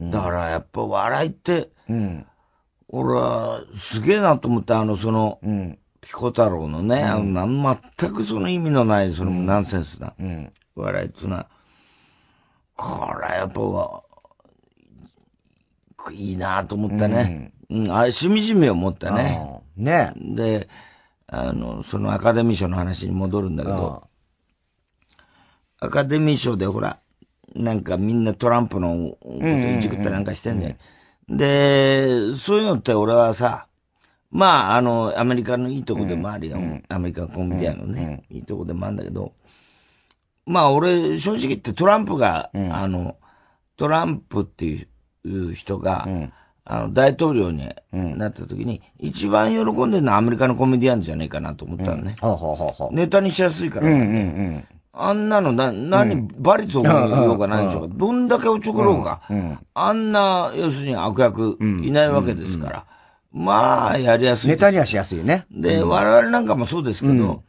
だからやっぱ笑いって、うん、俺はすげえなと思って、あの、その、うん、ピコ太郎のね、あの、なん、全くその意味のない、そのナンセンスな、うん、笑いっていうのは、これやっぱ、いいなと思ったね。うん、あれ、しみじみ思ったね。ね。で、あの、そのアカデミー賞の話に戻るんだけど、アカデミー賞でほら、なんかみんなトランプのこといじくったりなんかしてんだん。で、そういうのって俺はさ、まあ、あの、アメリカのいいとこでもあるよ。うん、アメリカコンビニのね、うん、いいとこでもあるんだけど、まあ俺、正直言ってトランプが、うん、あの、トランプっていう人が、あの、大統領になった時に、一番喜んでるのはアメリカのコメディアンじゃねえかなと思ったのね。ネタにしやすいからね。あんなのな、何、うん、罵詈をようかないでしょうか。どんだけおちょくろうん、あんな、要するに悪役、いないわけですから。まあ、やりやすい。ネタにはしやすいね。で、我々なんかもそうですけど、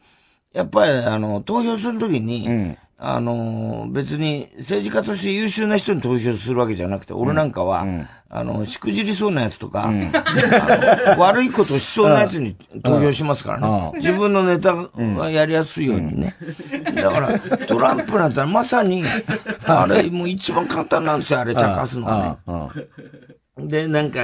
やっぱり、あの、投票するときに、あの、別に政治家として優秀な人に投票するわけじゃなくて、俺なんかは、あの、しくじりそうなやつとか、うん、悪いことしそうなやつに投票しますからね。自分のネタがやりやすいようにね。うん、だから、トランプなんてまさに、あれ、もう一番簡単なんですよ、あれ、茶化すのはね。で、なんか、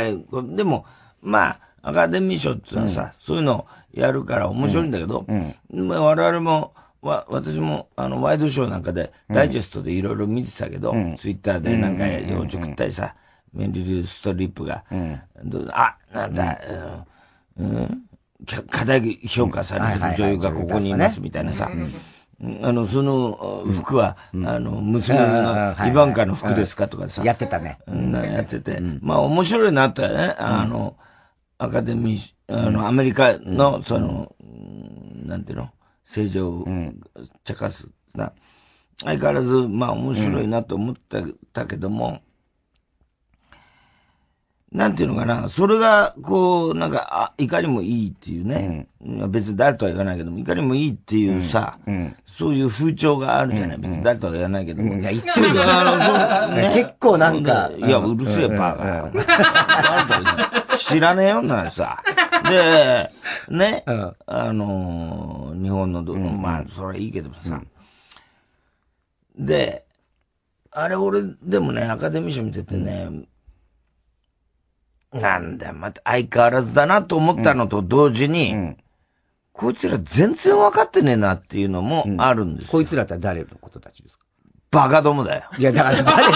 でも、まあ、アカデミー賞ってのはさ、うん、そういうのやるから面白いんだけど、まあ、我々も、わ、私も、あの、ワイドショーなんかで、ダイジェストでいろいろ見てたけど、ツイッターでなんか、ようちょくったりさ、メリル・ストリップが、うん、あ、なんだ、うん、うん、過大評価されてる女優がここにいますみたいなさ。あの、その服は、あの、娘のイバンカの服ですかとかさ。やってたね。やってて。まあ、面白いなとはね、あの、アカデミー、あの、アメリカの、その、なんていうの、政治を茶化すな。相変わらず、まあ、面白いなと思ってたけども、なんていうのかな、それが、こう、なんか、あ、いかにもいいっていうね、うん、別に誰とは言わないけども、いかにもいいっていうさ、うんうん、そういう風潮があるじゃない、別に誰とは言わないけども。いや、言ってるから、ね、結構なんか。いや、うるせえ、バーガ知らねえよ、なんさ。で、ね、あのー、日本の、まあ、それはいいけどさ。で、あれ俺、でもね、アカデミー賞見ててね、なんだ、また相変わらずだなと思ったのと同時に、うん、こいつら全然分かってねえなっていうのもあるんですよ。こいつらって誰のことたちですかバカどもだよ。いや、だから誰の、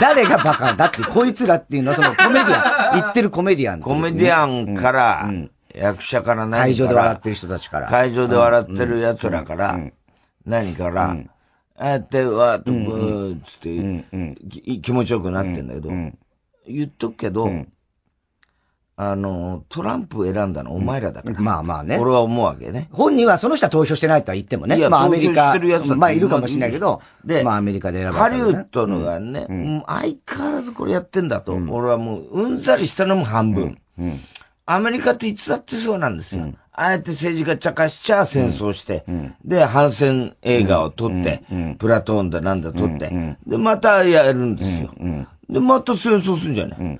誰がバカだって、こいつらっていうのはそのコメディアン、言ってるコメディアン、ね、コメディアンから、役者から何から。会場で笑ってる人たちから。会場で笑ってる奴らから、何から、あっては、と、つって、気持ちよくなってんだけど、言っとくけど、あの、トランプ選んだのお前らだから。まあまあね。俺は思うわけね。本人はその人は投票してないとは言ってもね。いや、まあアメリカ。投票してるやつまあいるかもしれないけど。で、まあアメリカで選ばれハリウッドのがね、うん、相変わらずこれやってんだと。俺はもう、うんざりしたのも半分。うん、アメリカっていつだってそうなんですよ。あえて政治が茶化しちゃ戦争して、で、反戦映画を撮って、プラトーンだなんだ撮って、で、またやるんですよ。で、また戦争するんじゃない、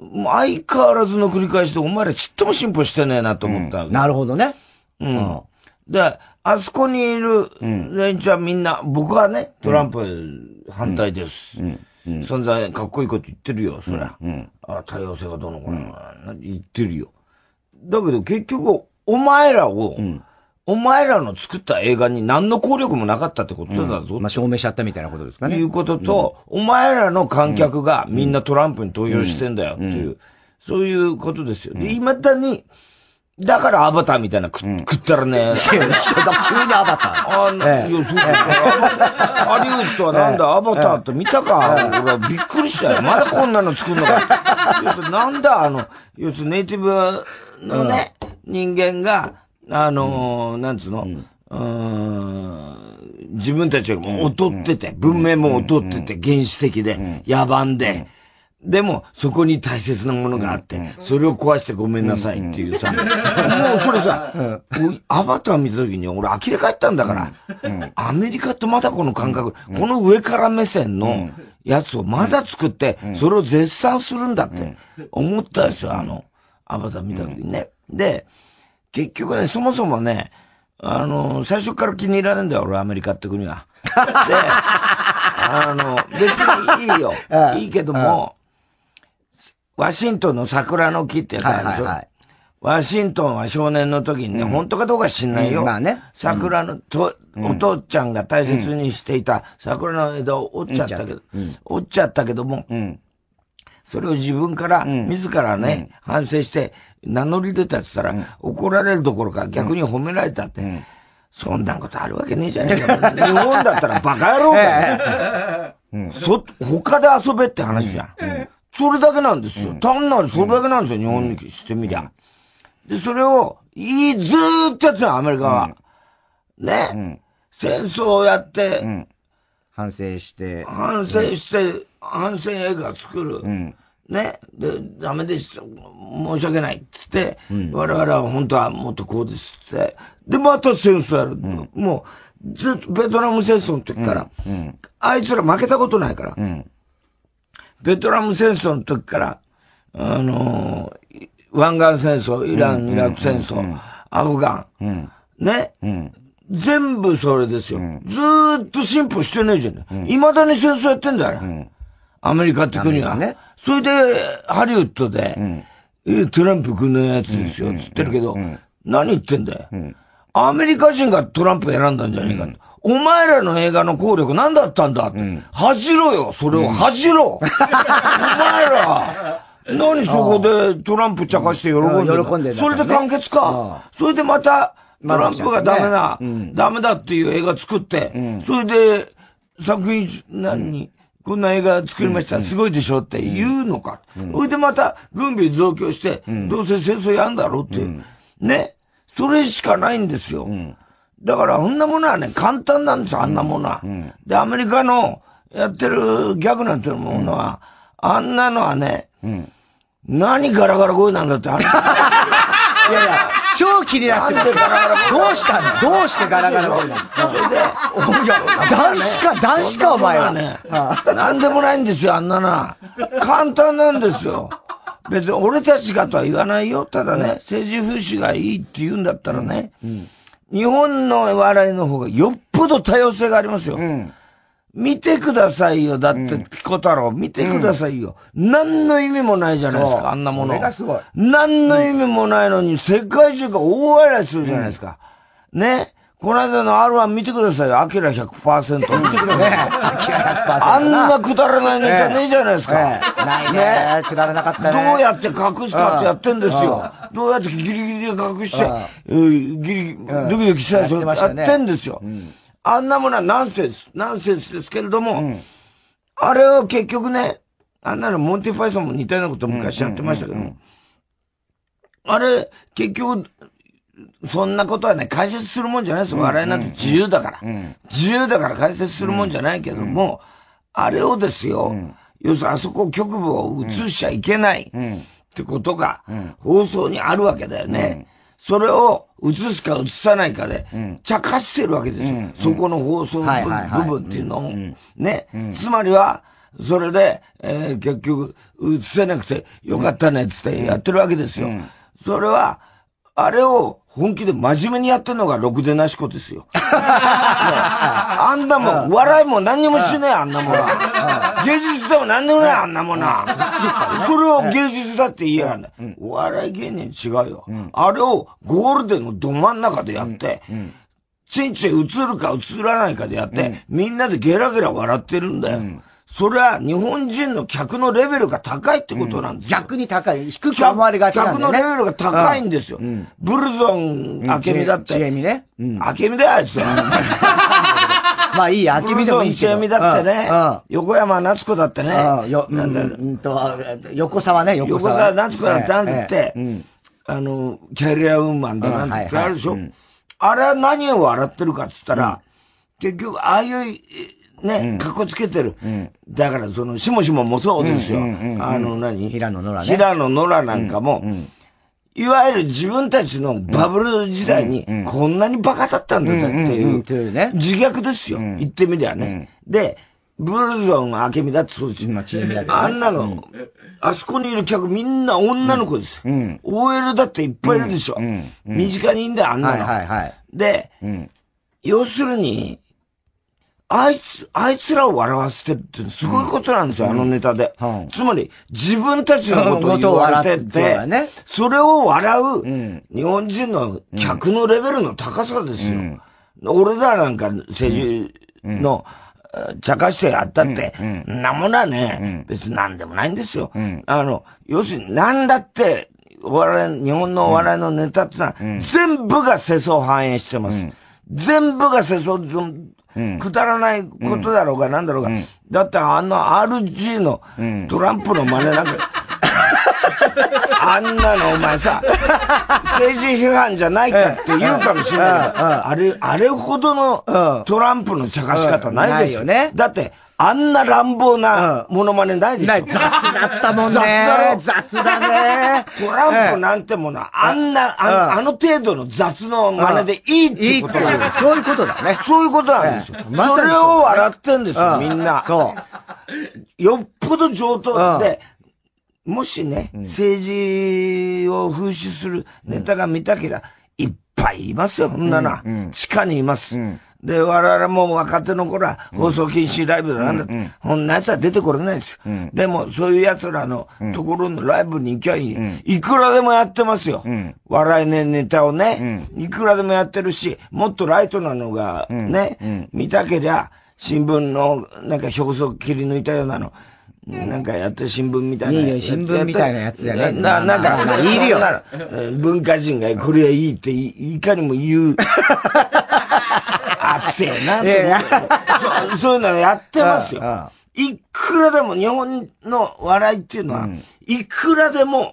相変わらずの繰り返しで、お前らちっとも進歩してねえなと思ったわけ、うん、なるほどね。うん。で、あそこにいる連中はみんな、僕はね、トランプ反対です。うん散々かっこいいこと言ってるよ、そりゃ。うんあ多様性がどうのこうの、言ってるよ。だけど結局、お前らを、うんお前らの作った映画に何の効力もなかったってことだぞ、うん、まあ、証明しちゃったみたいなことですかね。いうことと、うん、お前らの観客がみんなトランプに投票してんだよっていう、そういうことですよ。で、未だに、だからアバターみたいなく、うん、食ったらね。急にアバター。あ、ええ、いや、そうか。アリウッドはなんだ、アバターって見たか。俺はびっくりしたよ。まだこんなの作るのか。要するなんだ、あの、要するにネイティブのね、人間が、あのー、なんつうの、うん自分たちはもう劣ってて、文明も劣ってて、原始的で、野蛮で、でも、そこに大切なものがあって、それを壊してごめんなさいっていうさ、もうそれさ、アバター見た時に俺呆れ返ったんだから、アメリカとまだこの感覚、この上から目線のやつをまだ作って、それを絶賛するんだって思ったでしょ、あの、アバター見た時にね。で、結局ね、そもそもね、あの、最初から気に入らねえんだよ、俺、アメリカって国は。で、あの、別にいいよ。いいけども、ワシントンの桜の木ってやつあるでしょ、はいはいはい、ワシントンは少年の時にね、うん、本当かどうか知んないよ。うん、まあね。桜の、と、うん、お父ちゃんが大切にしていた桜の枝を折っちゃったけど、折っちゃったけども、それを自分から、自らね、反省して、名乗り出たって言ったら、怒られるどころか逆に褒められたって。そんなことあるわけねえじゃねえか。日本だったらバカ野郎だよ。うん、そ、他で遊べって話じゃん。うん、それだけなんですよ。単なるそれだけなんですよ、日本にしてみりゃ。で、それを、いい、ずーっとやってたアメリカは。ね、戦争をやって、反省して。反省して、反省映画作る。ね。で、ダメです。申し訳ない。つって、うん、我々は本当はもっとこうですって。で、また戦争やる。うん、もう、ずっとベトナム戦争の時から、うん、あいつら負けたことないから、ベトナム戦争の時から、あのー、湾岸戦争、イラン、イラク戦争、アフガン、ね。全部それですよ。ずっと進歩してないじゃん。い。未だに戦争やってんだよ、ら。アメリカって国は。ね、それで、ハリウッドで、うん、トランプ君のやつですよ、つってるけど、何言ってんだよ、うん、アメリカ人がトランプ選んだんじゃねえかと。うんお前らの映画の効力何だったんだって。うん、恥じろよ、それを恥じろ、うん、お前ら、何そこでトランプ茶化して喜んでる、喜んでる、ね、それで完結か。それでまた、トランプがダメな、ねうん、ダメだっていう映画作って、それで、作品、何、こんな映画作りました、すごいでしょって言うのか。それでまた軍備増強して、どうせ戦争やんだろうっていう。ね。それしかないんですよ。だから、あんなものはね、簡単なんですよ、あんなものは。で、アメリカのやってるギャグなんていうものは、あんなのはね、何ガラガラ声なんだって話。いやいや、超気になってる。どうしたのどうしてガラガラそれで、男子か、男子か、お前は。ね、なんでもないんですよ、あんなな。簡単なんですよ。別に俺たちがとは言わないよ。ただね、政治風刺がいいって言うんだったらね、日本の笑いの方がよっぽど多様性がありますよ。うん見てくださいよ。だって、ピコ太郎、見てくださいよ、何の意味もないじゃないですか、あんなもの。それがすごい。何の意味もないのに、世界中が大笑いするじゃないですか。ね。この間の R1 見てくださいよ。アキラ100%。見てください。アキラ100%。あんなくだらないネタねえじゃないですか。ないねくだらなかったね。どうやって隠すかってやってんですよ。どうやってギリギリで隠して、ギリ、ドキドキしたでしょ。やってんですよ。あんなものはナンセンス、ナンセンスですけれども、うん、あれは結局ね、あんなのモンティ・パイソンも似たようなこと昔やってましたけども、あれ、結局、そんなことはね、解説するもんじゃないですよ。笑いなんて自由だから。自由だから解説するもんじゃないけども、あれをですよ、要するにあそこ局部を映しちゃいけないってことが、放送にあるわけだよね。それを映すか映さないかで、茶化してるわけですよ。そこの放送部分っていうのを。ね。つまりは、それで、え結局、映せなくてよかったねっってやってるわけですよ。それは、あれを本気で真面目にやってるのがろくでなし子ですよ。ね、あんなもん、笑いも何にもしねえ、あんなもんは。芸術でも何でもない、あんなもんな。それを芸術だって言えやんお笑い芸人違うよ。あれをゴールデンのど真ん中でやって、ちんちん映るか映らないかでやって、みんなでゲラゲラ笑ってるんだよ。それは日本人の客のレベルが高いってことなんですよ。うん、逆に高い。低く思われがちなんだよ、ね、客のレベルが高いんですよ。うん、ブルゾン、アケミだって。明ミね。アケミだよ、あいつ まあいいアケミでもいいけど。ブだってね、横山夏子だってね、なんだうんと、横沢ね、横沢。横沢夏子だってなんだって、あの、キャリアウーマンだなんてあるでしょ。あれは何を笑ってるかって言ったら、結局、ああいうね、かっこつけてる。だから、その、しもしももそうですよ。あの、何平野ノラ平野ノラなんかも、いわゆる自分たちのバブル時代に、こんなにバカだったんだぜっていう、自虐ですよ。言ってみりゃね。で、ブルゾン、明美だってそうですよ。あんなの、あそこにいる客みんな女の子ですよ。OL だっていっぱいいるでしょ。身近にいんだよ、あんなの。で、要するに、あいつ、あいつらを笑わせてるってすごいことなんですよ、うん、あのネタで、うん。つまり、自分たちのことを言われてて、ね、それを笑う、日本人の客のレベルの高さですよ。俺らなんか、政治の、茶化してやったって、なものはね、別に何でもないんですよ。あの、要するに、なんだって、お笑い、日本のお笑いのネタってのは、全部が世相反映してます。全部が世相、くだらないことだろうが、なんだろうが、だってあの RG のトランプの真似なんか、あんなのお前さ、政治批判じゃないかって言うかもしれないけど、あれ、あれほどのトランプの茶化し方ないですよね。だって、あんな乱暴なモノマネないでしょ、うん、雑だったもんね。雑だろ雑だね。トランプなんてものは、あんな、ああの程度の雑の真似でいいってことだそういうことだね。そういうことなんですよ。それを笑ってんですよ、みんな。そう。よっぽど上等で、もしね、政治を風刺するネタが見たけりゃ、いっぱいいますよ、そんなな。地下にいます。うんで、我々も若手の頃は放送禁止ライブだなんだって、うんこんな奴は出てこれないですよ。うん、でも、そういう奴らのところのライブに行きゃいい。うん、いくらでもやってますよ。うん、笑いね、ネタをね、いくらでもやってるし、もっとライトなのがね、見たけりゃ、新聞のなんか表層切り抜いたようなの。なんかやって新聞みたいな。いいよ、新聞みたいなやつじゃねな、なんか、いるよ。文化人がこれはいいっていかにも言う せえなって そういうのやってますよ。いくらでも、日本の笑いっていうのは、いくらでも、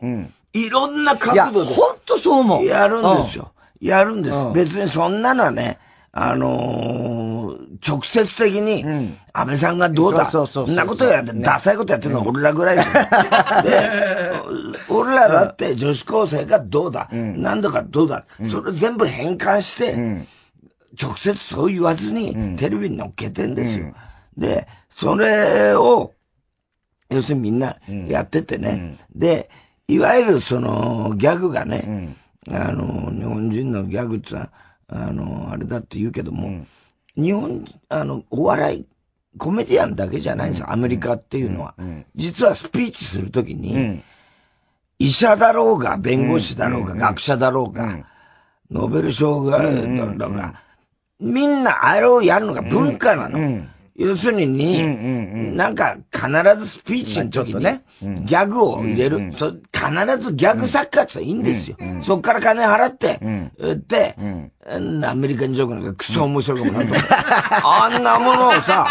いろんな角度で。ほんとそう思う。やるんですよ。やるんです。別にそんなのはね、あのー、直接的に、安倍さんがどうだ、そんなことやって、ダサいことやってるのは俺らぐらい で、俺らだって女子高生がどうだ、何度かどうだ、それ全部変換して、直接そう言わずに、テレビに乗っけてんですよ。で、それを、要するにみんなやっててね。で、いわゆるそのギャグがね、あの、日本人のギャグってあの、あれだって言うけども、日本、あの、お笑い、コメディアンだけじゃないんですよ、アメリカっていうのは。実はスピーチするときに、医者だろうが、弁護士だろうが、学者だろうが、ノーベル賞が、だろうが、みんなあれをやるのが文化なの。うん要するに、うんうんうん、なんか必ずスピーチの時に、ね、ギャグを入れる、うんうん、そ。必ずギャグ作家っていいんですよ。うんうん、そっから金払って、うん、売って、うん、アメリカンジョークなんかクソ面白いかもなと あんなものをさ、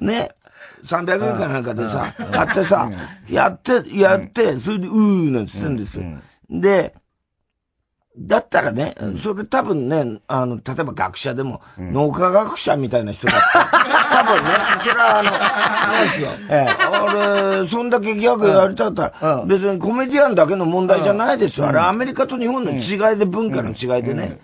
ね、300円かなんかでさ、買ってさ、やって、やって、それで、うーなんつってんですよ。で、だったらね、それ多分ね、あの、例えば学者でも、脳科学者みたいな人だったら、多分ね、それはあの、なんですよ。ええ、俺、そんだけギャグやりたかったら、別にコメディアンだけの問題じゃないですよ。あれ、アメリカと日本の違いで、文化の違いでね。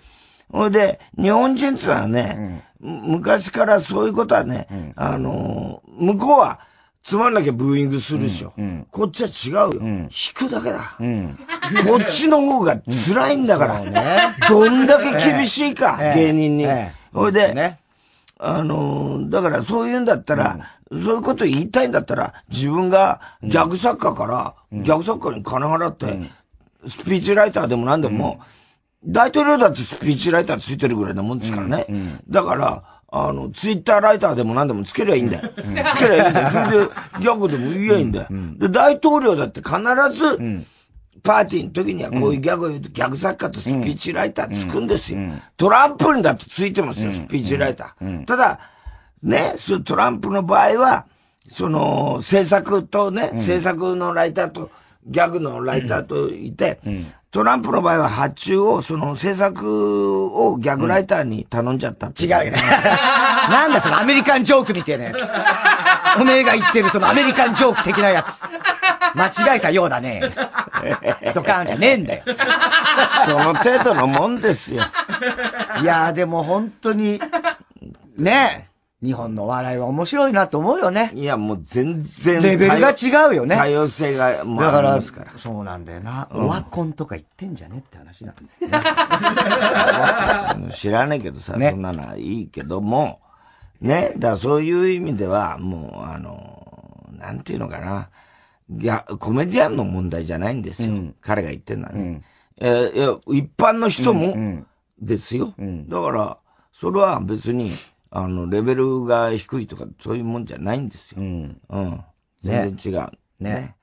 ほいで、日本人ってのはね、昔からそういうことはね、あの、向こうは、つまんなきゃブーイングするでしょ。うんうん、こっちは違うよ。うん、引くだけだ、うん。こっちの方が辛いんだから。ね、どんだけ厳しいか、えー、芸人に。ほ、え、い、で、ね、あのー、だからそういうんだったら、そういうこと言いたいんだったら、自分が逆作家から、逆作家に金払って、スピーチライターでも何でも、大統領だってスピーチライターついてるぐらいなもんですからね。だから、あの、ツイッターライターでも何でもつけりゃいいんだよ。つけりゃいいんだよ。それで、ギャグでも言えばいいんだよ、で、大統領だって必ず、パーティーの時にはこういうギャグを言うと、ギャグ作家とスピーチライターつくんですよ。トランプにだってついてますよ、スピーチライター。ただ、ね、そトランプの場合は、その、制作とね、制作のライターと、ギャグのライターといて、トランプの場合は発注を、その制作をギャグライターに頼んじゃったっ違うよね。なんだそのアメリカンジョークみたいなやつ。おめえが言ってるそのアメリカンジョーク的なやつ。間違えたようだね。ドカンじゃねえんだよ。その程度のもんですよ。いやーでも本当に、ねえ。日本の笑いは面白いなと思うよね。いや、もう全然。レベルが違うよね。多様性が、もうありますから。そうなんだよな。オワコンとか言ってんじゃねって話なんだよ、知らないけどさ、そんなのはいいけども、ね、だそういう意味では、もう、あの、なんていうのかな。いや、コメディアンの問題じゃないんですよ。彼が言ってんのはね。えいや、一般の人も、ですよ。だから、それは別に、あの、レベルが低いとか、そういうもんじゃないんですよ。うん。うん。全然違う。ね。ね